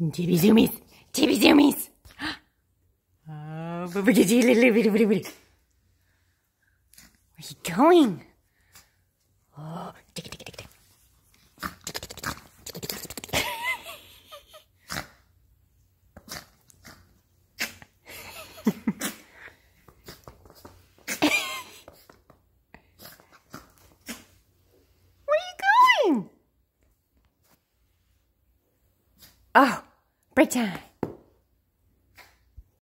TV zoomies. TV zoomies. Where are you going? Oh, break time.